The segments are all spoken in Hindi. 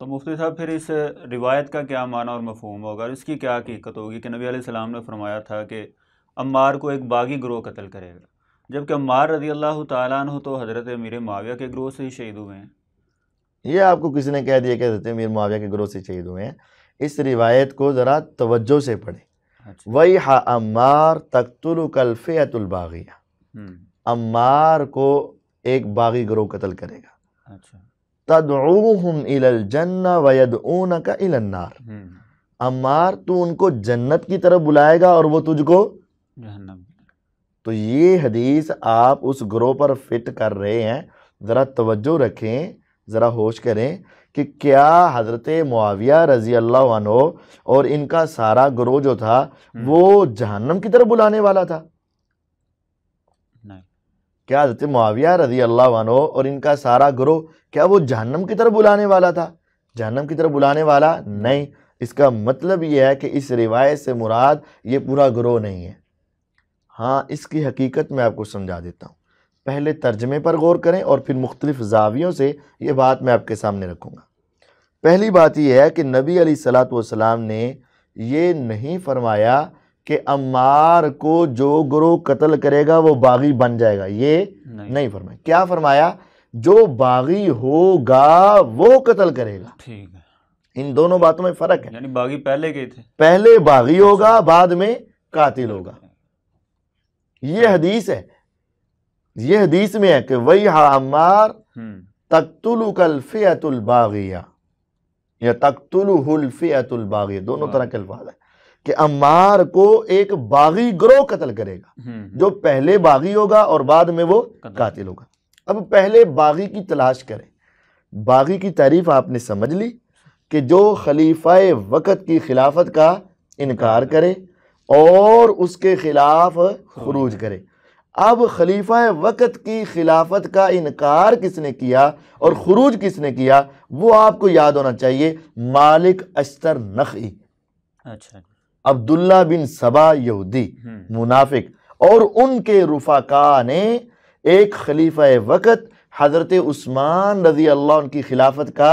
तो मुफ्ती साहब फिर इस रिवायत का क्या माना और मफहम होगा और इसकी क्या हकीकत होगी कि नबी सलाम ने फरमाया था कि अम्मार को एक बागी ग्रोह कत्ल करेगा जबकि अम्मार रजी अल्लाह हो तो हज़रत मीर माविया के ग्रोह से ही शहीद हुए हैं ये आपको किसी ने कह दिया कि हज़रत मीर माविया के ग्रोह से शहीद हुए हैं इस रिवायत को ज़रा तवज्जो से पढ़े अच्छा। वही हा अम्मार तख्तुल कल्फ़ियतुलबागिया हम्म। अम्मार को एक बागी ग्रोह कत्ल करेगा अच्छा तदूहम वयद ऊन का इलन्नार हम्म। अम्मार तू उनको जन्नत की तरफ बुलाएगा और वो तुझको तो ये हदीस आप उस ग्रोह पर फिट कर रहे हैं ज़रा तवज्जो रखें ज़रा होश करें कि क्या हज़रत मुआविया रज़ी अल्लाह और इनका सारा ग्रोह जो था हम्म। वो जहन्नम की तरफ बुलाने वाला था क्या हजरत मुआविया रजी अल्लाह वनो और इनका सारा ग्रोह क्या वो जहन्नम की तरफ बुलाने वाला था जहन्नम की तरफ बुलाने वाला नहीं इसका मतलब यह है कि इस रिवायत से मुराद ये पूरा ग्रोह नहीं है हाँ इसकी हकीकत मैं आपको समझा देता हूँ पहले तर्जमे पर गौर करें और फिर मुख्तलिफ जावियों से ये बात मैं आपके सामने रखूँगा पहली बात यह है कि नबी सलात वसलाम ने ये नहीं फरमाया कि अम्मार को जो गुरु कत्ल करेगा वो बागी बन जाएगा ये नहीं, नहीं फरमाया क्या फरमाया जो बागी होगा वो कत्ल करेगा ठीक है इन दोनों बातों में फर्क है यानी बागी पहले गए थे पहले बागी होगा बाद में कातिल होगा ये हाँ। हदीस है ये हदीस में है कि वही हमार हम्म। तख्तुल कल्फियतुल बागिया या तख्तुल बागिया दोनों हाँ। तरह के अल्फाज है कि अम्मार को एक बागी ग्रोह कत्ल करेगा हम्म, हम्म। जो पहले बागी होगा और बाद में वो कातिल होगा अब पहले बागी की तलाश करें बागी की तारीफ आपने समझ ली कि जो खलीफा वक़्त की खिलाफत का इनकार हाँ। करे और उसके खिलाफ खरूज हाँ। करे अब खलीफा वक़्त की खिलाफत का इनकार किसने किया और हाँ। खरूज किसने किया वो आपको याद होना चाहिए मालिक अस्तर नखी अच्छा अब्दुल्ला बिन सबा यहूदी हम्म। मुनाफिक और उनके रुफाका ने एक खलीफा वक़्त हज़रत उस्मान रजी अल्लाह उनकी खिलाफत का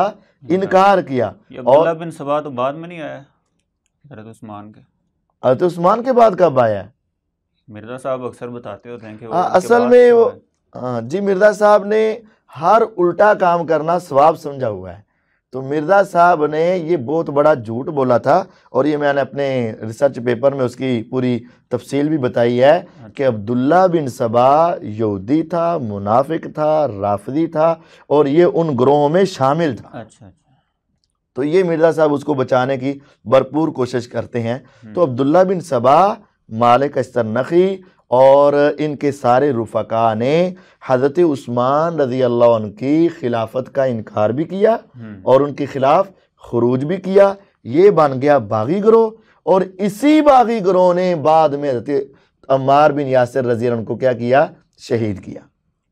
इनकार किया और बिन सबा तो बाद में नहीं आया हज़रत उस्मान के हज़रत उस्मान के बाद कब आया मिर्जा साहब अक्सर बताते होते हैं कि आ, हाँ, असल में वो हाँ, जी मिर्जा साहब ने हर उल्टा काम करना स्वाब समझा हुआ है तो मिर्ज़ा साहब ने ये बहुत बड़ा झूठ बोला था और ये मैंने अपने रिसर्च पेपर में उसकी पूरी तफसील भी बताई है कि अच्छा। अब्दुल्ला बिन सबा यहूदी था मुनाफिक था राफदी था और ये उन ग्रोहों में शामिल था अच्छा, अच्छा। तो ये मिर्ज़ा साहब उसको बचाने की भरपूर कोशिश करते हैं हम्म। तो अब्दुल्ला बिन सबा मालिक नखी और इनके सारे रुफका ने हज़रत उस्मान रजी अल्लाह उनकी खिलाफत का इनकार भी किया हम्म। और उनके ख़िलाफ़ खरूज भी किया ये बन गया बागी ग्रोह और इसी बागी ग्रोह ने बाद में हजरत अम्मार बिन यासर रजी को क्या किया शहीद किया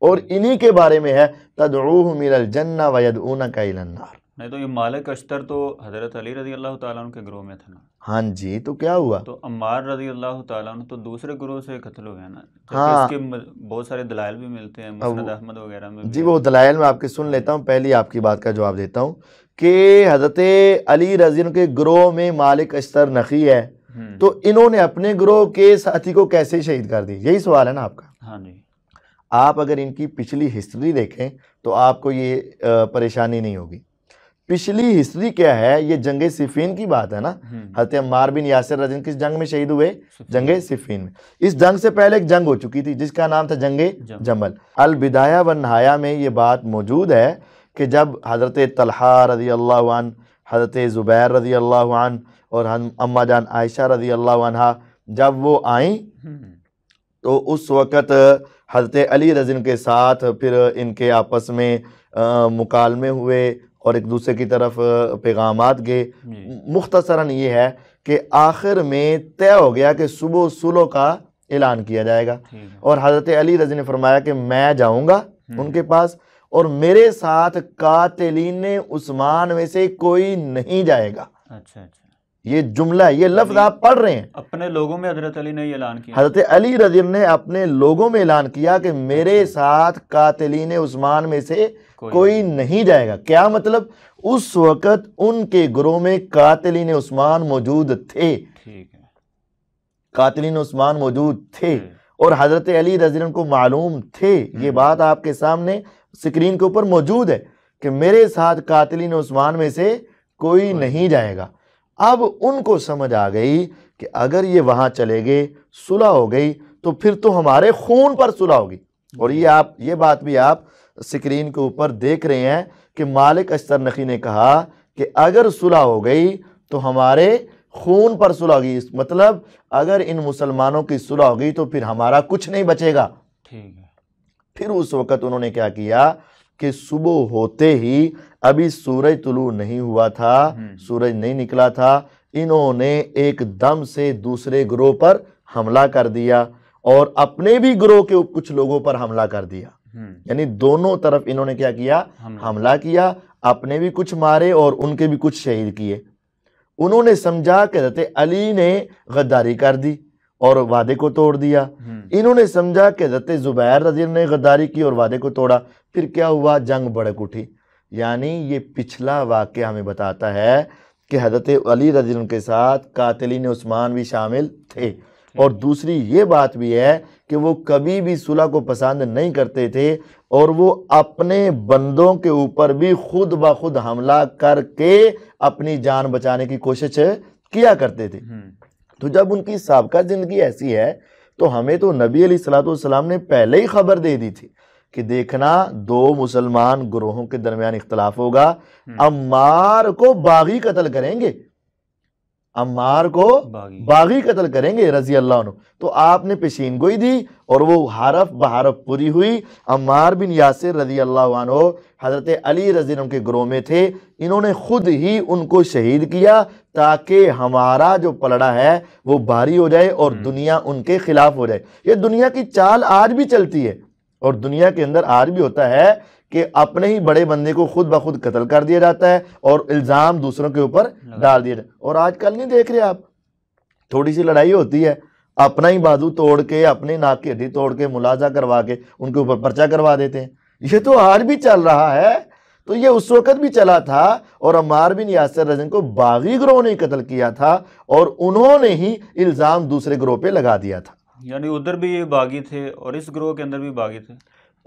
और इन्हीं के बारे में है तदरू मिलल जन्ना वयदूना का इलन्नार नहीं तो ये मालिक अश्तर तो हज़रत अली रजी अल्लाह तन के ग्रोह में था ना हाँ जी तो क्या हुआ तो अम्बार रजी अल्लाह तन तो दूसरे ग्रोह से कत्ल हो गया ना हाँ इसके बहुत सारे दलाल भी मिलते हैं मुसनद अहमद वगैरह में जी वो दलाल मैं आपके सुन लेता हूँ पहली आपकी बात का जवाब देता हूँ कि हज़रत अली रजी के ग्रोह में मालिक अश्तर नखी है हम्म। तो इन्होंने अपने ग्रोह के साथी को कैसे शहीद कर दी यही सवाल है ना आपका हाँ जी आप अगर इनकी पिछली हिस्ट्री देखें तो आपको ये परेशानी नहीं होगी पिछली हिस्ट्री क्या है ये जंग सिफीन की बात है ना हम्म। हत्या मार बिन यासिर रजन किस जंग में शहीद हुए जंग सिफीन में इस जंग से पहले एक जंग हो चुकी थी जिसका नाम था जंग जमल अल व नहाया में ये बात मौजूद है कि जब हज़रत तलहा रजी अल्लाह हज़रत ज़ुबैर रजी अल्लाह और अम्मा जान आयशा रजी अल्लाह जब वो आई हम्म। तो उस वक़्त हज़रत अली रजन के साथ फिर इनके आपस में मुकालमे हुए और एक दूसरे की तरफ पैगाम गए मुख्तसरा ये है कि आखिर में तय हो गया कि सुबह सुलो का ऐलान किया जाएगा और हज़रत अली रजी ने फरमाया कि मैं जाऊँगा हम्म। उनके पास और मेरे साथ कातलीन उस्मान में से कोई नहीं जाएगा अच्छा अच्छा ये जुमला ये लफ्ज आप पढ़ रहे हैं अपने लोगों में हजरत अली ने ऐलान किया हजरत अली रजीम ने अपने लोगों में ऐलान किया कि अच्छा। मेरे साथ कातलीन उस्मान में से कोई नहीं जाएगा क्या मतलब उस वक़्त उनके ग्रोह में कातलिन उस्मान मौजूद थे कातलिन उस्मान मौजूद थे और हज़रत अली रजीन को मालूम थे हम्म। ये बात आपके सामने स्क्रीन के ऊपर मौजूद है कि मेरे साथ कातलिन उस्मान में से कोई नहीं जाएगा अब उनको समझ आ गई कि अगर ये वहां चले गए सुलह हो गई तो फिर तो हमारे खून पर सुलह होगी और ये आप ये बात भी आप स्क्रीन के ऊपर देख रहे हैं कि मालिक अस्तर नखी ने कहा कि अगर सुलह हो गई तो हमारे खून पर सुलह होगी मतलब अगर इन मुसलमानों की सुलह होगी तो फिर हमारा कुछ नहीं बचेगा ठीक है फिर उस वक़्त उन्होंने क्या किया कि सुबह होते ही अभी सूरज तुलू नहीं हुआ था हम्म। सूरज नहीं निकला था इन्होंने एक दम से दूसरे ग्रोह पर हमला कर दिया और अपने भी ग्रोह के कुछ लोगों पर हमला कर दिया हम्म। यानी दोनों तरफ इन्होंने क्या किया हमला किया अपने भी कुछ मारे और उनके भी कुछ शहीद किए उन्होंने समझा कि हजरत अली ने गद्दारी कर दी और वादे को तोड़ दिया हम्म। इन्होंने समझा कि हजरत जुबैर रजी ने गद्दारी की और वादे को तोड़ा फिर क्या हुआ जंग बड़क उठी यानी ये पिछला वाक्य हमें बताता है कि हजरत अली रजी के साथ कातिलीन उस्मान भी शामिल थे हम्म। और दूसरी ये बात भी है कि वो कभी भी सुलह को पसंद नहीं करते थे और वो अपने बंदों के ऊपर भी खुद ब खुद हमला करके अपनी जान बचाने की कोशिश किया करते थे हम्म। तो जब उनकी सबका ज़िंदगी ऐसी है तो हमें तो नबी अली सलाम ने पहले ही खबर दे दी थी कि देखना दो मुसलमान ग्रोहों के दरमियान इख्तलाफ होगा हम्म। अम्मार को बागी कत्ल करेंगे अम्मार को बागी, बागी कत्ल करेंगे रजी अल्लाह तो आपने पेशीन गोई दी और वो हरफ बहारफ पूरी हुई अम्मार बिन यासिर रजी अल्लाह हज़रत अली रजी के ग्रोह में थे इन्होंने खुद ही उनको शहीद किया ताकि हमारा जो पलड़ा है वो भारी हो जाए और हम्म। दुनिया उनके खिलाफ हो जाए ये दुनिया की चाल आज भी चलती है और दुनिया के अंदर आज भी होता है कि अपने ही बड़े बंदे को खुद ब खुद कत्ल कर दिया जाता है और इल्ज़ाम दूसरों के ऊपर डाल दिया जाता है और आजकल नहीं देख रहे आप थोड़ी सी लड़ाई होती है अपना ही बाजू तोड़ के अपने नाक की हड्डी तोड़ के मुलाजा करवा के उनके ऊपर पर्चा करवा देते हैं ये तो आज भी चल रहा है तो ये उस वक़्त भी चला था और अमार बिन यासर रजन को बागी ग्रोह ने कत्ल किया था और उन्होंने ही इल्ज़ाम दूसरे ग्रोह पे लगा दिया था यानी उधर भी ये बागी थे और इस ग्रोह के अंदर भी बागी थे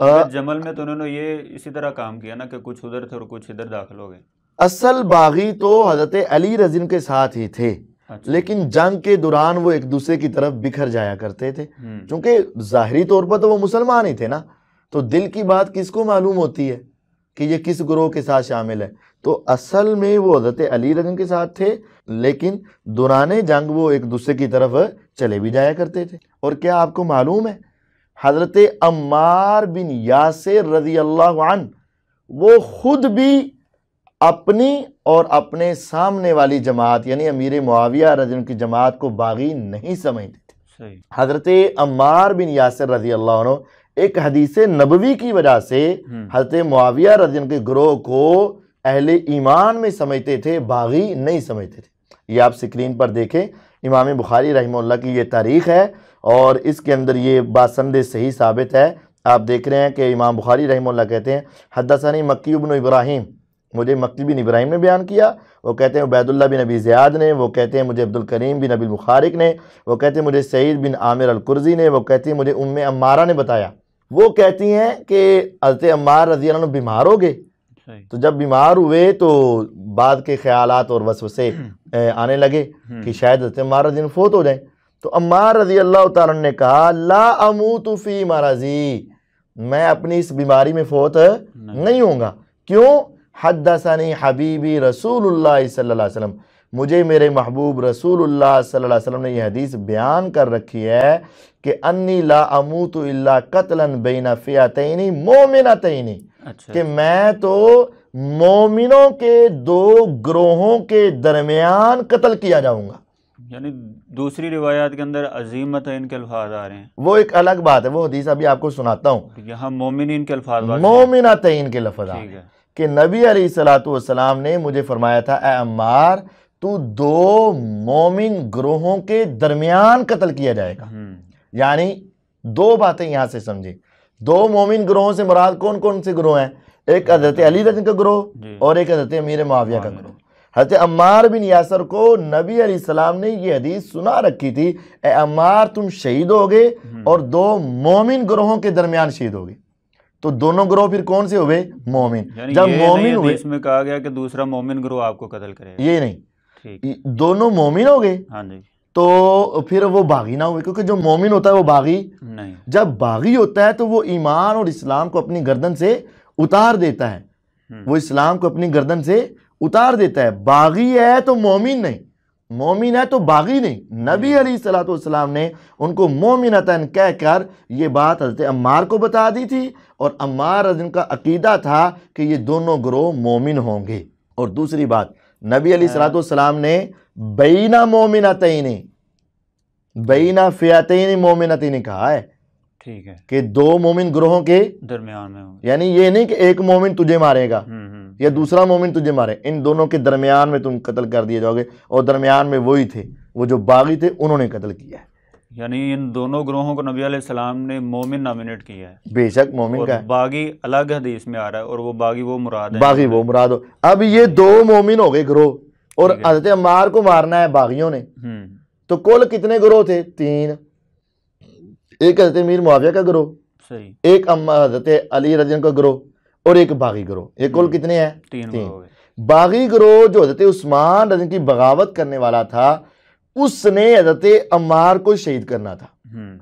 जमल में तो उन्होंने ये इसी तरह काम किया ना कि कुछ उधर थे और कुछ इधर दाखिल हो गए असल बागी तो हजरत अली रजिन के साथ ही थे अच्छा। लेकिन जंग के दौरान वो एक दूसरे की तरफ बिखर जाया करते थे हम्म। क्योंकि ज़ाहरी तौर पर तो वो मुसलमान ही थे ना तो दिल की बात किसको मालूम होती है कि ये किस ग्रोह के साथ शामिल है तो असल में वो हजरत अली रजन के साथ थे लेकिन दौरान जंग वो एक दूसरे की तरफ चले भी जाया करते थे और क्या आपको मालूम है हज़रत अम्मार बिन यासर रज़ी अल्लाह वो ख़ुद भी अपनी और अपने सामने वाली जमात यानी अमीर मुआविया रजन की जमात को बागी नहीं समझते थे हज़रत अम्मार बिन यासर रजी अल्लाह एक हदीस नबवी की वजह से हम्म। हज़रत मुआविया रजन के ग्रोह को अहले ईमान में समझते थे बागी नहीं समझते थे ये आप स्क्रीन पर देखें इमाम बुखारी रही की ये तारीख़ है और इसके अंदर ये बात सही साबित है आप देख रहे हैं कि इमाम बुखारी रहमल्ला कहते हैं हदसानी मक्की उबन इब्राहिम मुझे मक्की बिन इब्राहिम ने बयान किया वो कहते हैं उबैदुल्ला बिन अबी ज़ियाद ने वो कहते हैं मुझे अब्दुल करीम बिन अबी मुखारिक ने वो कहते हैं मुझे सईद बिन आमिर कुर्जी ने वो कहती हैं मुझे उम अमारा ने बताया वो कहती हैं कि अलत अम्मा रजी बीमार हो गए अच्छा। तो जब बीमार हुए तो बाद के ख्याल और वसवसे हम्म। आने लगे हम्म। कि शायद अलत अम्मा रजी फोत हो जाएँ तो अम्मा रजी अल्लाह तार ने कहा ला अमू फ़ी माराजी मैं अपनी इस बीमारी में फोत नहीं, नहीं क्यों हदसानी हबीबी रसूल सल्लाम मुझे मेरे महबूब रसूल सल्लाम ने यह हदीस बयान कर रखी है कि अन्नी ला तो कतलन बेना फ़ियातनी मोमिना तयनी अच्छा। कि मैं तो मोमिनों के दो ग्रोहों के दरमियान कत्ल किया जाऊंगा यानी दूसरी रिवायात के अंदर अजीमत इनके अल्फाज आ रहे हैं वो एक अलग बात है वो हदीस अभी आपको सुनाता हूँ तो यहाँ मोमिन इनके अल्फाज मोमिना तयन के लफज कि नबी अलीसलाम ने मुझे फरमाया था ए अम्मार तू दो मोमिन ग्रोहों के दरमियान कत्ल किया जाएगा हम्म। यानी दो बातें यहाँ से समझे दो मोमिन ग्रोहों से मुराद कौन कौन से ग्रोह हैं एक हजरत हम्म। अली रजन का ग्रोह और एक हजरत अमीर माविया का ग्रोह हज़रत अम्मार बिन यासर को नबी अलैहिस्सलाम ने यह हदीस सुना रखी थी ए अम्मार तुम शहीद हो गए हम्म। और दो मोमिन ग्रोहों के दरमियान शहीद हो गए तो दोनों ग्रोह फिर कौन से हुए मोमिन जब मोमिन हुए इसमें कहा गया कि दूसरा मोमिन ग्रोह आपको कत्ल करे ये नहीं दोनों मोमिन हो गए हाँ जी तो फिर वो बागी ना हुए क्योंकि जो मोमिन होता है वो बागी नहीं जब बागी होता है तो वो ईमान और इस्लाम को अपनी गर्दन से उतार देता है हम्म। वो इस्लाम को अपनी गर्दन से उतार देता है बागी है तो मोमिन नहीं मोमिन है तो बागी नहीं नबी हम्म। अली सलाम ने उनको मोमिनतन कहकर ये बात हजरत अम्मार को बता दी थी और अम्मार का अकीदा था कि ये दोनों ग्रोह मोमिन होंगे और दूसरी बात नबी अली हाँ। सलाम ने बैना मोमिनतने बैना फ़ियातन ने कहा है ठीक है कि दो मोमिन ग्रोहों के दरमियान में यानी ये नहीं कि एक मोमिन तुझे मारेगा हम्म। या दूसरा मोमिन तुझे मारे इन दोनों के दरमियान में तुम कत्ल कर दिए जाओगे और दरमियान में वही थे वो जो बागी थे उन्होंने कत्ल किया है यानी इन दोनों ग्रोहों को नबी सलाम ने मोमिन नॉमिनेट किया है बेशक मोमिन का बागी अलग हदीस में आ रहा है और वो बागी वो मुराद है बागी वो मुराद हो अब ये दो मोमिन हो गए ग्रोह और हजरत अमार को मारना है बागियों ने हम्म। तो कुल कितने ग्रोह थे तीन एक हजरत मीर मुआविया का ग्रोह सही एक हजरत अली रजन का ग्रोह और एक बागी ग्रोह एक कुल हम्म। कितने हैं तीन, तीन। बागी ग्रोह जो हजरत उस्मान रजन की बगावत करने वाला था उसने हजरत अमार को शहीद करना था हम्म।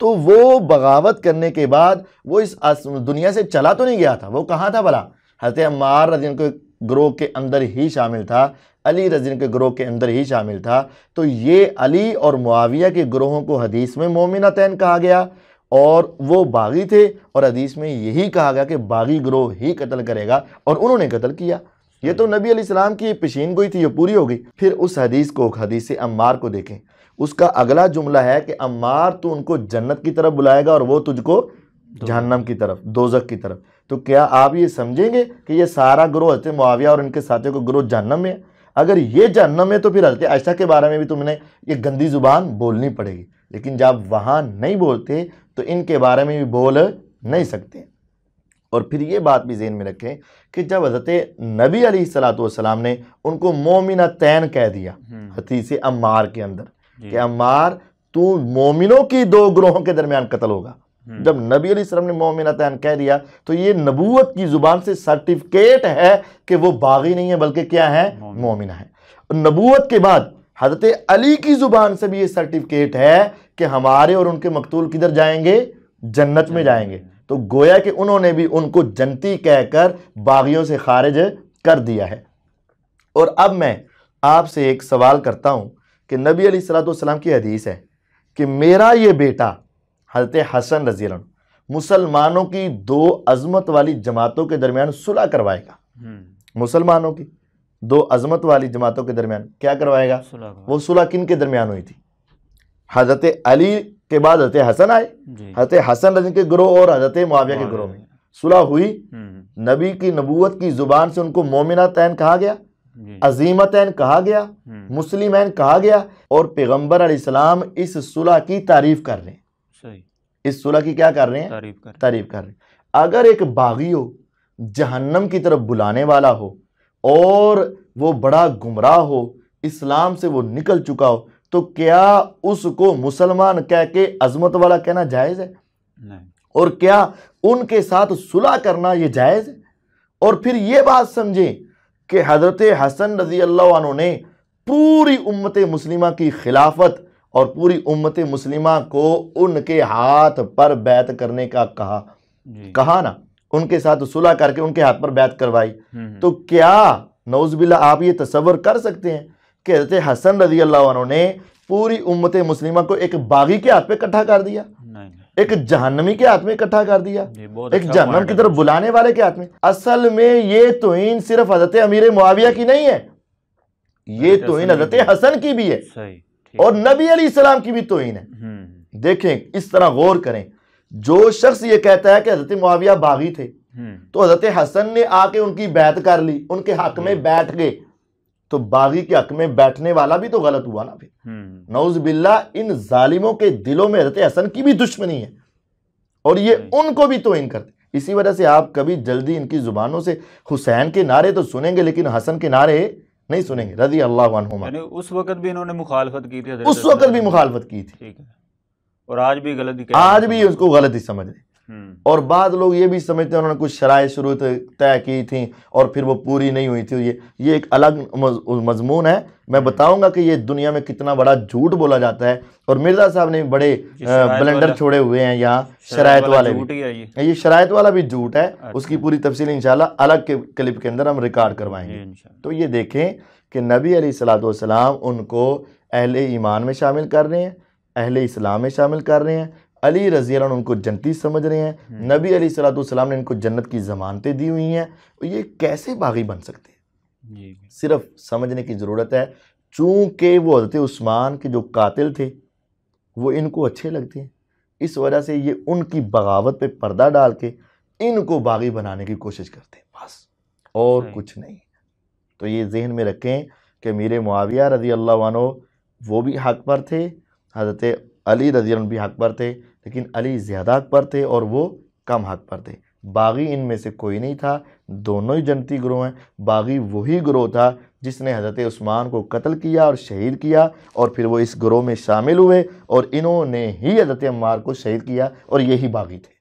तो वो बगावत करने के बाद वो इस दुनिया से चला तो नहीं गया था वो कहाँ था भला हजरत अमार रजन के ग्रोह के अंदर ही शामिल था अली रजन के ग्रोह के अंदर ही शामिल था तो ये अली और मुआविया के ग्रोहों को हदीस में मोमिना तैन कहा गया और वो बागी थे और हदीस में यही कहा गया कि बागी ग्रोह ही कत्ल करेगा और उन्होंने कत्ल किया ये तो नबी अलैहिस्सलाम की पेशीन गोई थी ये पूरी हो गई फिर उस हदीस को हदीस अम्मार को देखें उसका अगला जुमला है कि अम्मार तो उनको जन्नत की तरफ बुलाएगा और वो तुझको जहन्नम की तरफ दोजक की तरफ तो क्या आप ये समझेंगे कि ये सारा ग्रोह हजरत मुआविया और इनके साथियों का ग्रोह जहन्नम में है अगर ये जहन्नम है तो फिर हजरत आयशा के बारे में भी तुमने तो ये गंदी ज़ुबान बोलनी पड़ेगी लेकिन जब वहाँ नहीं बोलते तो इनके बारे में भी बोल नहीं सकते और फिर ये बात भी जेन में रखें कि जब हज़रत नबी अली सलाम ने उनको मोमिना तैन कह दिया हतीस हम्म। अम्मार के अंदर कि अम्मार तू मोमिनों की दो ग्रोहों के दरमियान कत्ल होगा हम्म। जब नबी सलाम ने मोमिना तैन कह दिया तो ये नबूत की ज़ुबान से सर्टिफिकेट है कि वो बागी नहीं है बल्कि क्या है मोमिना है नबूत के बाद हज़रत अली की ज़ुबान से भी ये सर्टिफिकेट है कि हमारे और उनके मकतूल किधर जाएंगे जन्नत में जाएंगे तो गोया कि उन्होंने भी उनको जनती कहकर बागियों से खारिज कर दिया है और अब मैं आपसे एक सवाल करता हूँ कि नबी अली सलाम की हदीस है कि मेरा ये बेटा हजरत हसन रजी मुसलमानों की दो अजमत वाली जमातों के दरमियान सुलह करवाएगा हम्म। मुसलमानों की दो अजमत वाली जमातों के दरमियान क्या करवाएगा वो सुलह किन के दरमियान हुई थी हज़रत अली के बाद हज़रत हसन आए हज़रत हसन रजन के ग्रोह और हज़रत मुआविया के ग्रोह में सुलह हुई हम्म। नबी की नबूत की ज़ुबान से उनको मोमिना तैन कहा गया अजीमत कहा गया हम्म। मुस्लिम कहा गया और पैगम्बर अलीसलाम इस सुलह की तारीफ कर रहे हैं इस सुलह की क्या कर रहे हैं तारीफ कर रहे हैं अगर एक बागी हो जहन्नम की तरफ बुलाने वाला हो और वो बड़ा गुमराह हो इस्लाम से वो निकल चुका हो तो क्या उसको मुसलमान कह के अजमत वाला कहना जायज़ है नहीं और क्या उनके साथ सुलह करना ये जायज़ है और फिर ये बात समझे कि हज़रत हसन रजी अल्लाह ने पूरी उम्मत मुस्लिमा की खिलाफत और पूरी उम्मत मुस्लिमा को उनके हाथ पर बैत करने का कहा कहा ना उनके साथ सुलह करके उनके हाथ पर बैत करवाई हम्म, हम्म। तो क्या नौजबिल्ला आप ये तस्वर कर सकते हैं कि हजरत हसन रजी अल्लाह ने पूरी उम्मत मुस्लिमा को एक बागी के हाथ पे इकट्ठा कर दिया एक जहनमी के हाथ में इकट्ठा कर दिया एक अच्छा जहनम की तरफ बुलाने वाले के हाथ में असल में ये तोहन सिर्फ हजरत अमीर मुआविया की नहीं है ये तोहन हजरत हसन की भी है और नबी अली सलाम की भी तोहन है हम्म, हम्म। देखें इस तरह गौर करें जो शख्स ये कहता है कि हजरत मुआविया बागी थे हम्म। तो हजरत हसन ने आके उनकी बैत कर ली उनके हक में बैठ गए तो बागी के हक में बैठने वाला भी तो गलत हुआ ना फिर हम्म। नौज बिल्ला इन जालिमों के दिलों में रहते हसन की भी दुश्मनी है और ये हम्म। उनको भी तो इन करते इसी वजह से आप कभी जल्दी इनकी जुबानों से हुसैन के नारे तो सुनेंगे लेकिन हसन के नारे नहीं सुनेंगे रजी अल्लाह उस वक्त भी इन्होंने मुखालफत की थी उस वक्त भी मुखालफत की थी और आज भी गलत आज भी उसको गलत ही समझ रहे हम्म। और बाद लोग ये भी समझते हैं उन्होंने कुछ शराय शुरू तय की थी और फिर वो पूरी नहीं हुई थी ये ये एक अलग मजमून है मैं बताऊंगा कि ये दुनिया में कितना बड़ा झूठ बोला जाता है और मिर्जा साहब ने बड़े ब्लेंडर छोड़े हुए हैं यहाँ शराय वाले भी ये शराय वाला भी झूठ है अच्छा। उसकी पूरी तफसील इनशाला अलग के क्लिप के अंदर हम रिकॉर्ड करवाएंगे तो ये देखें कि नबी अली सलाम उनको अहल ईमान में शामिल कर रहे हैं अहल इस्लाम में शामिल कर रहे हैं अली रजी उनको जन्नती समझ रहे हैं हम्म। नबी अली सलाम ने इनको जन्नत की ज़मानतें दी हुई हैं ये कैसे बागी बन सकते हैं सिर्फ समझने की ज़रूरत है चूँकि वो हजरत उस्मान के जो कातिल थे वो इनको अच्छे लगते हैं इस वजह से ये उनकी बगावत पे पर्दा डाल के इनको बागी बनाने की कोशिश करते हैं बस और कुछ नहीं तो ये जहन में रखें कि मेरे मुआविया रजी अल्लाह वो भी हक पर थे हज़रत अली रजी भी हक पर थे लेकिन अली ज़्यादा हक पर थे और वो कम हक पर थे बागी इनमें से कोई नहीं था दोनों ही जनती ग्रोह हैं बागी वही ग्रोह था जिसने हज़रत उस्मान को कत्ल किया और शहीद किया और फिर वो इस ग्रोह में शामिल हुए और इन्होंने ही हज़रत अम्मार को शहीद किया और यही बागी थे